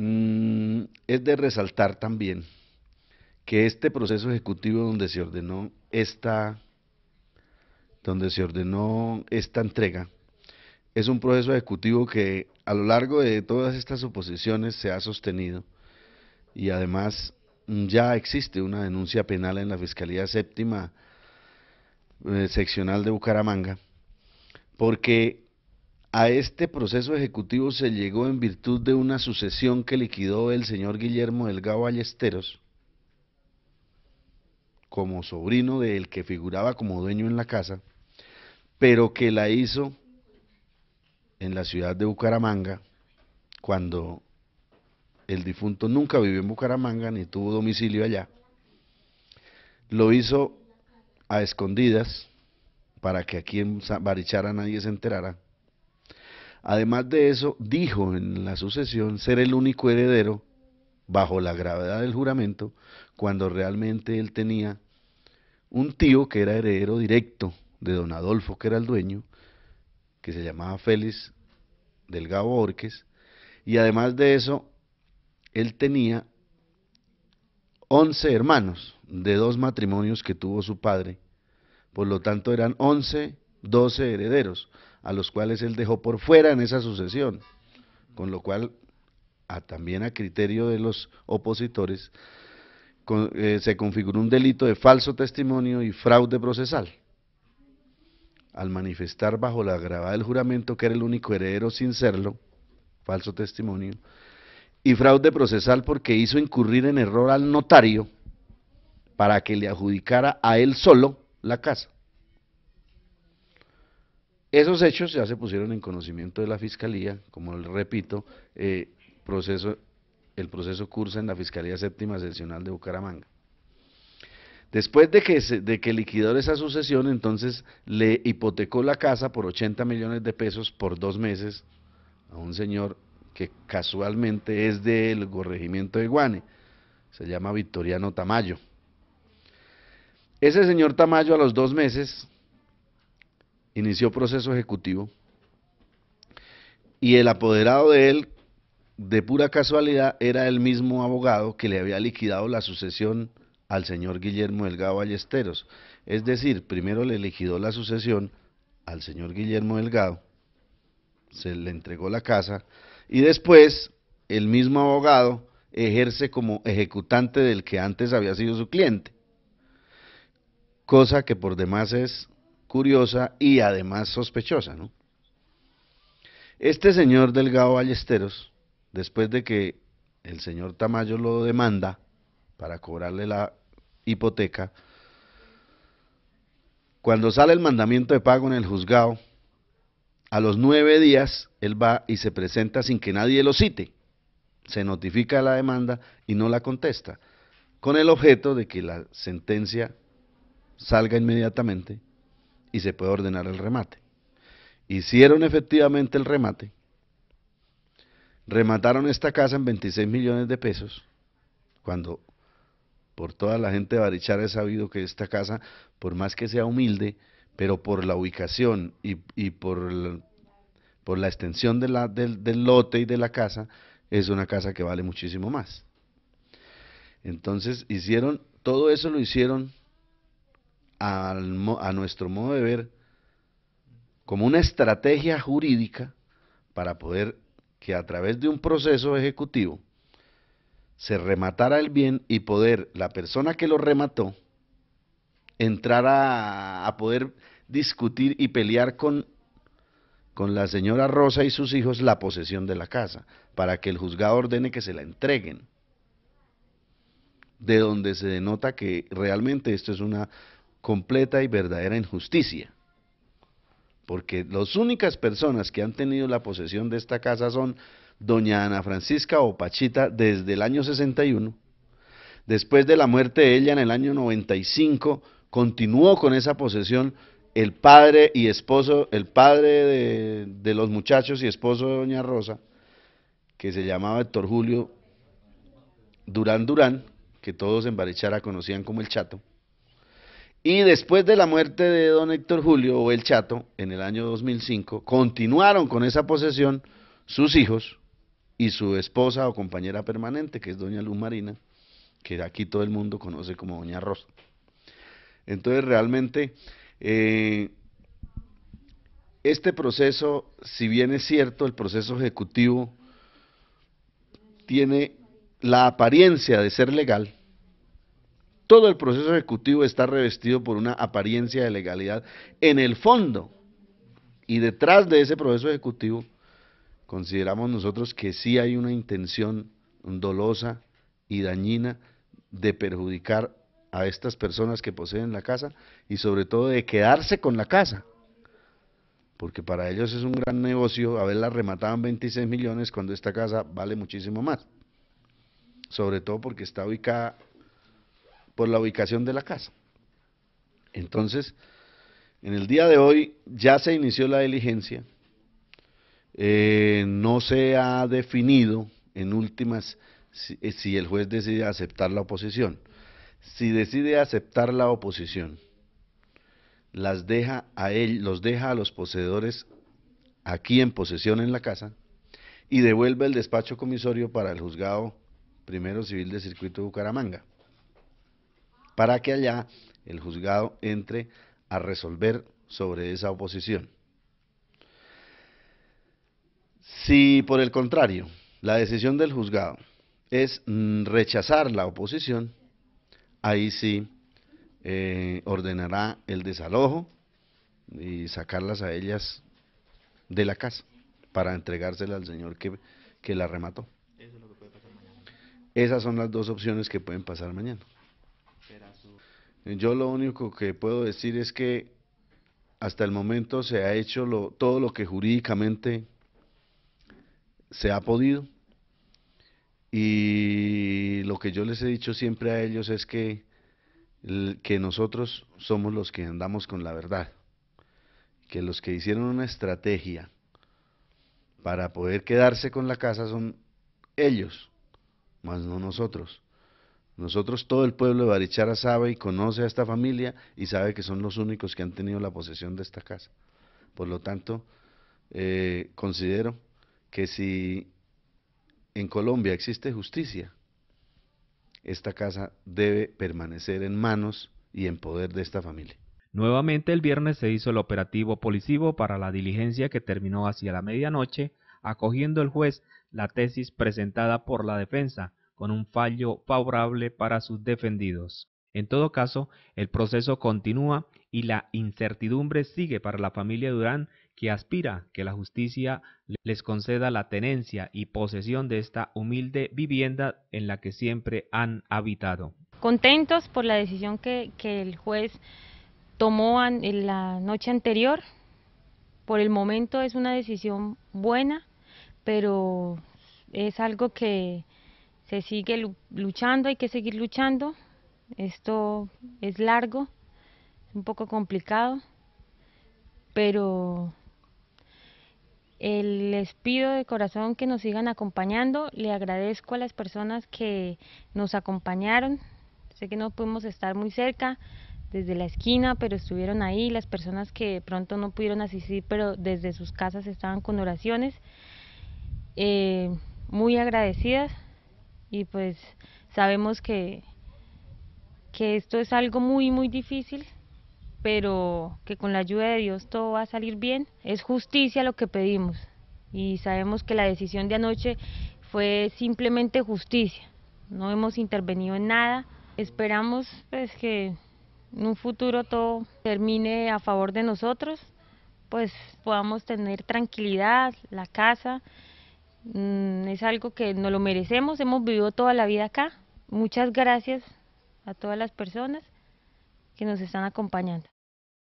Mm, es de resaltar también que este proceso ejecutivo donde se ordenó esta donde se ordenó esta entrega es un proceso ejecutivo que a lo largo de todas estas oposiciones se ha sostenido y además mm, ya existe una denuncia penal en la Fiscalía Séptima eh, Seccional de Bucaramanga porque a este proceso ejecutivo se llegó en virtud de una sucesión que liquidó el señor Guillermo Delgado Ballesteros como sobrino del que figuraba como dueño en la casa, pero que la hizo en la ciudad de Bucaramanga cuando el difunto nunca vivió en Bucaramanga ni tuvo domicilio allá. Lo hizo a escondidas para que aquí en Barichara nadie se enterara Además de eso, dijo en la sucesión ser el único heredero bajo la gravedad del juramento, cuando realmente él tenía un tío que era heredero directo de don Adolfo, que era el dueño, que se llamaba Félix Delgado Orques, y además de eso, él tenía 11 hermanos de dos matrimonios que tuvo su padre, por lo tanto eran 11, 12 herederos a los cuales él dejó por fuera en esa sucesión. Con lo cual, a, también a criterio de los opositores, eh, se configuró un delito de falso testimonio y fraude procesal. Al manifestar bajo la agravada del juramento que era el único heredero sin serlo, falso testimonio, y fraude procesal porque hizo incurrir en error al notario para que le adjudicara a él solo la casa. Esos hechos ya se pusieron en conocimiento de la Fiscalía, como les repito, eh, el proceso cursa en la Fiscalía Séptima Seccional de Bucaramanga. Después de que, de que liquidó esa sucesión, entonces le hipotecó la casa por 80 millones de pesos por dos meses a un señor que casualmente es del corregimiento de Guane, se llama Victoriano Tamayo. Ese señor Tamayo a los dos meses inició proceso ejecutivo y el apoderado de él, de pura casualidad, era el mismo abogado que le había liquidado la sucesión al señor Guillermo Delgado Ballesteros. Es decir, primero le liquidó la sucesión al señor Guillermo Delgado, se le entregó la casa y después el mismo abogado ejerce como ejecutante del que antes había sido su cliente. Cosa que por demás es curiosa y además sospechosa, ¿no? Este señor Delgado Ballesteros, después de que el señor Tamayo lo demanda para cobrarle la hipoteca, cuando sale el mandamiento de pago en el juzgado, a los nueve días él va y se presenta sin que nadie lo cite. Se notifica la demanda y no la contesta, con el objeto de que la sentencia salga inmediatamente y se puede ordenar el remate. Hicieron efectivamente el remate, remataron esta casa en 26 millones de pesos, cuando por toda la gente de Barichara he sabido que esta casa, por más que sea humilde, pero por la ubicación y, y por, por, la extensión de la, del, del lote y de la casa, es una casa que vale muchísimo más. Entonces hicieron, todo eso lo hicieron a nuestro modo de ver como una estrategia jurídica para poder que a través de un proceso ejecutivo se rematara el bien y poder la persona que lo remató entrar a, poder discutir y pelear con, con la señora Rosa y sus hijos la posesión de la casa, para que el juzgado ordene que se la entreguen. De donde se denota que realmente esto es una completa y verdadera injusticia. Porque las únicas personas que han tenido la posesión de esta casa son doña Ana Francisca Opachita desde el año 61. Después de la muerte de ella en el año 95, continuó con esa posesión el padre y esposo, el padre de, los muchachos y esposo de doña Rosa, que se llamaba Héctor Julio Durán Durán, que todos en Barichara conocían como el Chato, y después de la muerte de don Héctor Julio o el Chato, en el año 2005, continuaron con esa posesión sus hijos y su esposa o compañera permanente, que es doña Luz Marina, que aquí todo el mundo conoce como doña Rosa. Entonces realmente eh, este proceso, si bien es cierto, el proceso ejecutivo tiene la apariencia de ser legal, todo el proceso ejecutivo está revestido por una apariencia de legalidad en el fondo. Y detrás de ese proceso ejecutivo consideramos nosotros que sí hay una intención dolosa y dañina de perjudicar a estas personas que poseen la casa y sobre todo de quedarse con la casa. Porque para ellos es un gran negocio haberla rematado en 26 millones cuando esta casa vale muchísimo más. Sobre todo porque está ubicada por la ubicación de la casa. Entonces, en el día de hoy ya se inició la diligencia, eh, no se ha definido en últimas eh, si, el juez decide aceptar la oposición. Si decide aceptar la oposición, las deja a él, los deja a los poseedores aquí en posesión en la casa y devuelve el despacho comisorio para el juzgado primero civil de circuito de Bucaramanga para que allá el juzgado entre a resolver sobre esa oposición. Si por el contrario la decisión del juzgado es mm, rechazar la oposición, ahí sí eh, ordenará el desalojo y sacarlas a ellas de la casa para entregársela al señor que, que la remató. Esas son las dos opciones que pueden pasar mañana. Yo lo único que puedo decir es que hasta el momento se ha hecho todo lo que jurídicamente se ha podido. Y lo que yo les he dicho siempre a ellos es que, que nosotros somos los que andamos con la verdad. Que los que hicieron una estrategia para poder quedarse con la casa son ellos, más no nosotros. Nosotros, todo el pueblo de Barichara sabe y conoce a esta familia y sabe que son los únicos que han tenido la posesión de esta casa. Por lo tanto, eh, considero que si en Colombia existe justicia, esta casa debe permanecer en manos y en poder de esta familia. Nuevamente el viernes se hizo el operativo policivo para la diligencia que terminó hacia la medianoche, acogiendo el juez la tesis presentada por la defensa, con un fallo favorable para sus defendidos. En todo caso, el proceso continúa y la incertidumbre sigue para la familia Durán, que aspira que la justicia les conceda la tenencia y posesión de esta humilde vivienda en la que siempre han habitado. Contentos por la decisión que, que el juez tomó en la noche anterior. Por el momento es una decisión buena, pero es algo que se sigue luchando, hay que seguir luchando. Esto es largo, es un poco complicado, pero les pido de corazón que nos sigan acompañando. Le agradezco a las personas que nos acompañaron. Sé que no pudimos estar muy cerca desde la esquina, pero estuvieron ahí. Las personas que pronto no pudieron asistir, pero desde sus casas estaban con oraciones. Eh, muy agradecidas y pues sabemos que, que esto es algo muy, muy difícil, pero que con la ayuda de Dios todo va a salir bien. Es justicia lo que pedimos y sabemos que la decisión de anoche fue simplemente justicia. No hemos intervenido en nada. Esperamos pues que en un futuro todo termine a favor de nosotros, pues podamos tener tranquilidad, la casa Mm, es algo que no lo merecemos, hemos vivido toda la vida acá. Muchas gracias a todas las personas que nos están acompañando.